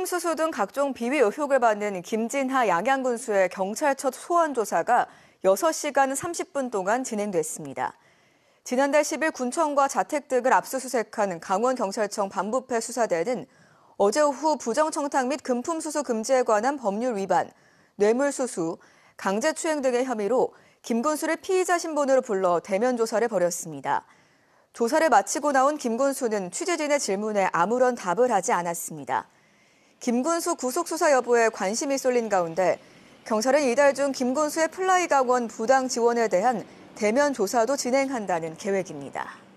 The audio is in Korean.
풍수수 등 각종 비위 의혹을 받는 김진하 양양군수의 경찰첫 소환 조사가 6시간 30분 동안 진행됐습니다. 지난달 10일 군청과 자택 등을 압수수색한 강원경찰청 반부패 수사대는 어제 오후 부정청탁 및 금품수수 금지에 관한 법률 위반, 뇌물수수, 강제추행 등의 혐의로 김군수를 피의자 신분으로 불러 대면 조사를 벌였습니다. 조사를 마치고 나온 김군수는 취재진의 질문에 아무런 답을 하지 않았습니다. 김군수 구속수사 여부에 관심이 쏠린 가운데 경찰은 이달 중 김군수의 플라이 가원 부당 지원에 대한 대면 조사도 진행한다는 계획입니다.